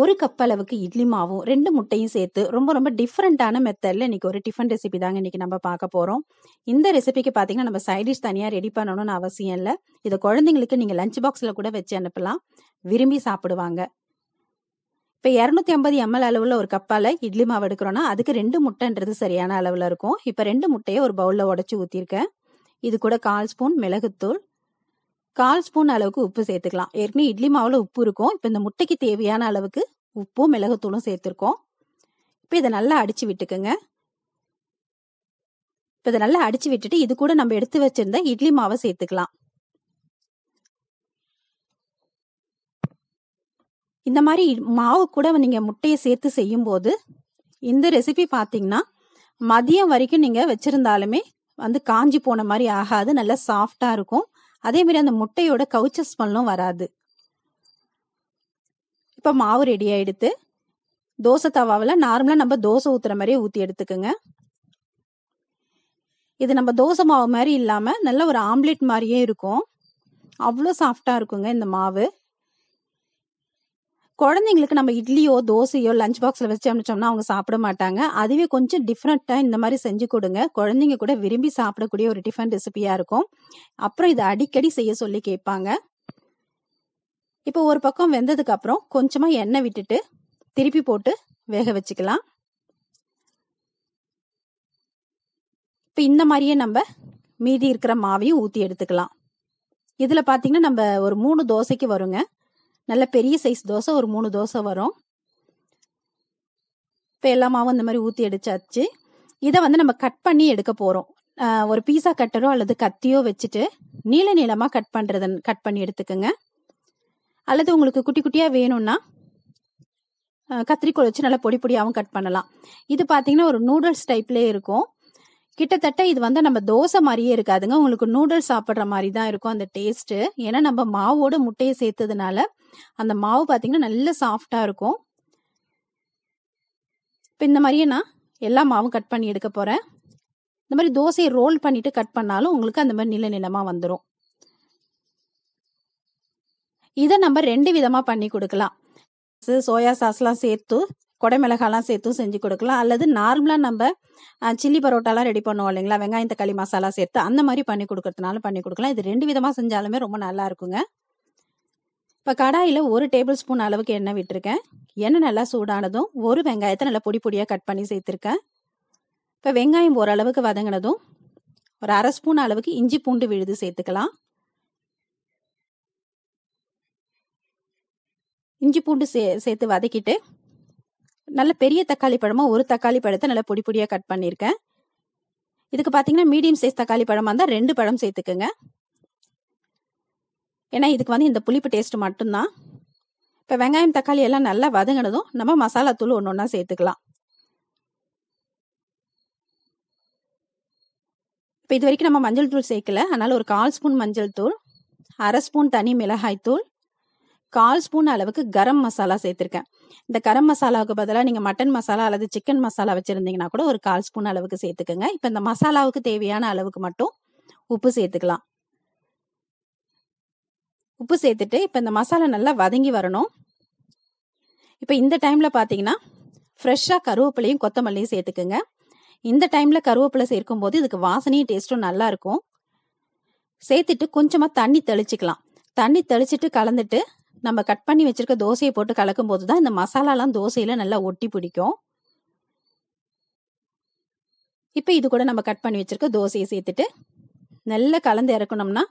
ஒரு கப் அளவுக்கு இட்லி மாவும் ரெண்டு முட்டையும் சேர்த்து ரொம்ப ரொம்ப டிஃப்ரெண்ட்டான மெத்தடில் இன்றைக்கி ஒரு டிஃபன் ரெசிபி தாங்க இன்றைக்கி நம்ம பார்க்க போகிறோம் இந்த ரெசிபிக்கு பார்த்தீங்கன்னா நம்ம சைடிஷ் தனியாக ரெடி பண்ணணும்னு அவசியம் இல்லை இதை குழந்தைங்களுக்கு நீங்கள் லஞ்ச் பாக்ஸில் கூட வச்சு அனுப்பலாம் விரும்பி சாப்பிடுவாங்க இப்போ இரநூத்தி ஐம்பது எம்எல் அளவில் ஒரு கப்பால் இட்லி மாவு எடுக்கிறோன்னா அதுக்கு ரெண்டு முட்டைன்றது சரியான அளவில் இருக்கும் இப்போ ரெண்டு முட்டையை ஒரு பவுலில் உடச்சி ஊற்றிருக்கேன் இது கூட கால் ஸ்பூன் மிளகுத்தூள் கால் ஸ்பூன் அளவுக்கு உப்பு சேர்த்துக்கலாம் ஏற்கனவே இட்லி மாவில் உப்பு இருக்கும் இப்போ இந்த முட்டைக்கு தேவையான அளவுக்கு உப்பும் மிளகுத்தூளும் சேர்த்துருக்கோம் இப்போ இதை நல்லா அடித்து விட்டுக்கோங்க இப்போ இதை நல்லா அடித்து விட்டுட்டு இது கூட நம்ம எடுத்து வச்சிருந்த இட்லி மாவை சேர்த்துக்கலாம் இந்த மாதிரி மாவு கூட நீங்கள் முட்டையை சேர்த்து செய்யும்போது இந்த ரெசிபி பார்த்தீங்கன்னா மதியம் வரைக்கும் நீங்கள் வச்சுருந்தாலுமே வந்து காஞ்சி போன மாதிரி ஆகாது நல்லா சாஃப்டாக இருக்கும் அதே மாதிரி அந்த முட்டையோட கவுச்ச ஸ்மெல்லும் வராது இப்போ மாவு ரெடி ஆயிடுத்து தோசை தவாவில் நார்மலாக நம்ம தோசை ஊற்றுற மாதிரியே ஊற்றி எடுத்துக்கோங்க இது நம்ம தோசை மாவு மாதிரி இல்லாமல் நல்ல ஒரு ஆம்லெட் மாதிரியே இருக்கும் அவ்வளோ சாஃப்டாக இருக்குங்க இந்த மாவு குழந்தைங்களுக்கு நம்ம இட்லியோ தோசையோ லஞ்ச் பாக்ஸில் வச்சு அனுப்பிச்சோம்னா அவங்க சாப்பிட மாட்டாங்க அதுவே கொஞ்சம் டிஃப்ரெண்ட்டாக இந்த மாதிரி செஞ்சு கொடுங்க குழந்தைங்க கூட விரும்பி சாப்பிடக்கூடிய ஒரு டிஃபன் ரெசிபியாக இருக்கும் அப்புறம் இதை அடிக்கடி செய்ய சொல்லி கேட்பாங்க இப்போ ஒரு பக்கம் வெந்ததுக்கு அப்புறம் கொஞ்சமாக எண்ணெய் விட்டுட்டு திருப்பி போட்டு வேக வச்சுக்கலாம் இப்போ இந்த மாதிரியே நம்ம மீதி இருக்கிற மாவையும் ஊற்றி எடுத்துக்கலாம் இதில் பார்த்தீங்கன்னா நம்ம ஒரு மூணு தோசைக்கு வருங்க நல்ல பெரிய சைஸ் தோசை ஒரு மூணு தோசை வரும் இப்போ எல்லா மாவும் இந்த மாதிரி ஊற்றி அடிச்சாச்சு இதை வந்து நம்ம கட் பண்ணி எடுக்க போகிறோம் ஒரு பீஸா கட்டரோ அல்லது கத்தியோ வச்சுட்டு நீள நீளமாக கட் பண்ணுறது கட் பண்ணி எடுத்துக்கோங்க அல்லது உங்களுக்கு குட்டி குட்டியாக வேணும்னா கத்திரிக்கோள் வச்சு நல்லா பொடி பொடியாகவும் கட் பண்ணலாம் இது பார்த்தீங்கன்னா ஒரு நூடுல்ஸ் டைப்லேயே இருக்கும் கிட்டத்தட்ட இது வந்து நம்ம தோசை மாதிரியே இருக்காதுங்க உங்களுக்கு நூடுல்ஸ் சாப்பிட்ற மாதிரி தான் இருக்கும் அந்த டேஸ்ட்டு ஏன்னா நம்ம மாவோட முட்டையை சேர்த்ததுனால அந்த மாவு பார்த்தீங்கன்னா நல்ல சாஃப்டாக இருக்கும் இப்போ இந்த மாதிரியே நான் எல்லா மாவும் கட் பண்ணி எடுக்க போகிறேன் இந்த மாதிரி தோசையை ரோல் பண்ணிட்டு கட் பண்ணாலும் உங்களுக்கு அந்த மாதிரி நில நிலமாக வந்துடும் இதை நம்ம ரெண்டு விதமாக பண்ணி கொடுக்கலாம் சோயா சாஸ்லாம் சேர்த்து கொடை மிளகாலாம் சேர்த்தும் செஞ்சு கொடுக்கலாம் அல்லது நார்மலாக நம்ம சில்லி பரோட்டாலாம் ரெடி பண்ணுவோம் இல்லைங்களா வெங்காயம் தக்காளி மசாலா சேர்த்து அந்த மாதிரி பண்ணி கொடுக்கறதுனாலும் பண்ணி கொடுக்கலாம் இது ரெண்டு விதமாக செஞ்சாலுமே ரொம்ப நல்லா இருக்குங்க இப்போ கடாயில் ஒரு டேபிள் ஸ்பூன் அளவுக்கு எண்ணெய் விட்டுருக்கேன் எண்ணெய் நல்லா சூடானதும் ஒரு வெங்காயத்தை நல்லா பொடி பொடியாக கட் பண்ணி சேர்த்துருக்கேன் இப்போ வெங்காயம் ஓரளவுக்கு வதங்கினதும் ஒரு அரை ஸ்பூன் அளவுக்கு இஞ்சி பூண்டு விழுது சேர்த்துக்கலாம் இஞ்சி பூண்டு சே சேர்த்து வதக்கிட்டு நல்ல பெரிய தக்காளி பழமாக ஒரு தக்காளி பழத்தை நல்லா பொடி பொடியாக கட் பண்ணியிருக்கேன் இதுக்கு பார்த்தீங்கன்னா மீடியம் சைஸ் தக்காளி பழமாக இருந்தால் ரெண்டு பழம் சேர்த்துக்குங்க ஏன்னா இதுக்கு வந்து இந்த புளிப்பு டேஸ்ட் மட்டும்தான் இப்போ வெங்காயம் தக்காளி எல்லாம் நல்லா வதங்கினதும் நம்ம மசாலா தூள் ஒன்று ஒன்றா சேர்த்துக்கலாம் இப்போ இது வரைக்கும் நம்ம மஞ்சள் தூள் சேர்க்கல அதனால் ஒரு கால் ஸ்பூன் மஞ்சள் தூள் அரை ஸ்பூன் தனி மிளகாய் தூள் கால் ஸ்பூன் அளவுக்கு கரம் மசாலா சேர்த்துருக்கேன் இந்த கரம் மசாலாவுக்கு பதிலாக நீங்கள் மட்டன் மசாலா அல்லது சிக்கன் மசாலா வச்சுருந்தீங்கன்னா கூட ஒரு கால் ஸ்பூன் அளவுக்கு சேர்த்துக்கோங்க இப்போ இந்த மசாலாவுக்கு தேவையான அளவுக்கு மட்டும் உப்பு சேர்த்துக்கலாம் உப்பு சேர்த்துட்டு இப்போ இந்த மசாலா நல்லா வதங்கி வரணும் இப்போ இந்த டைமில் பார்த்தீங்கன்னா ஃப்ரெஷ்ஷாக கருவேப்பிலையும் கொத்தமல்லியும் சேர்த்துக்குங்க இந்த டைமில் கருவேப்பிலை சேர்க்கும் போது இதுக்கு வாசனையும் டேஸ்ட்டும் நல்லாயிருக்கும் சேர்த்துட்டு கொஞ்சமாக தண்ணி தெளிச்சிக்கலாம் தண்ணி தெளிச்சிட்டு கலந்துட்டு நம்ம கட் பண்ணி வச்சிருக்க தோசையை போட்டு கலக்கும் போது தான் இந்த மசாலாலாம் தோசையில் நல்லா ஒட்டி பிடிக்கும் இப்போ இது கூட நம்ம கட் பண்ணி வச்சிருக்க தோசையை சேர்த்துட்டு நல்லா கலந்து இறக்கணும்னா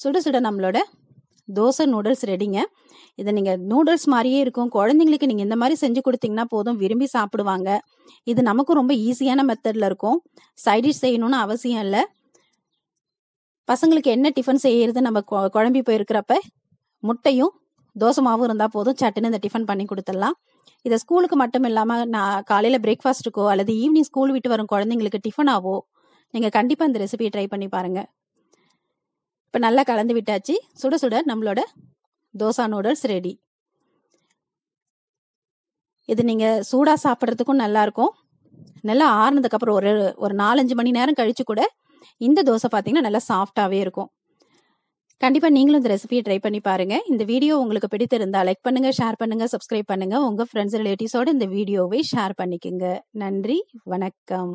சுட சுட நம்மளோட தோசை நூடுல்ஸ் ரெடிங்க இதை நீங்கள் நூடுல்ஸ் மாதிரியே இருக்கும் குழந்தைங்களுக்கு நீங்கள் இந்த மாதிரி செஞ்சு கொடுத்தீங்கன்னா போதும் விரும்பி சாப்பிடுவாங்க இது நமக்கும் ரொம்ப ஈஸியான மெத்தடில் இருக்கும் சைடிஷ் செய்யணும்னு அவசியம் இல்லை பசங்களுக்கு என்ன டிஃபன் செய்யறது நம்ம குழம்பி போயிருக்கிறப்ப முட்டையும் தோசை இருந்தால் போதும் சட்டுன்னு இந்த டிஃபன் பண்ணி கொடுத்துடலாம் இதை ஸ்கூலுக்கு மட்டும் இல்லாமல் நான் காலையில் பிரேக்ஃபாஸ்ட்டுக்கோ அல்லது ஈவினிங் ஸ்கூல் விட்டு வரும் குழந்தைங்களுக்கு டிஃபனாவோ நீங்கள் கண்டிப்பாக இந்த ரெசிபியை ட்ரை பண்ணி பாருங்கள் இப்போ நல்லா கலந்து விட்டாச்சு சுட சுட நம்மளோட தோசா நூடுல்ஸ் ரெடி இது நீங்கள் சூடாக சாப்பிட்றதுக்கும் நல்லாயிருக்கும் நல்லா ஆறுனதுக்கப்புறம் ஒரு ஒரு நாலஞ்சு மணி நேரம் கழித்து கூட இந்த தோசை பார்த்தீங்கன்னா நல்லா சாஃப்டாகவே இருக்கும் கண்டிப்பாக நீங்களும் இந்த ரெசிபியை ட்ரை பண்ணி பாருங்கள் இந்த வீடியோ உங்களுக்கு பிடித்திருந்தால் லைக் பண்ணுங்கள் ஷேர் பண்ணுங்கள் சப்ஸ்கிரைப் பண்ணுங்கள் உங்கள் ஃப்ரெண்ட்ஸ் ரிலேட்டிவ்ஸோடு இந்த வீடியோவை ஷேர் பண்ணிக்கோங்க நன்றி வணக்கம்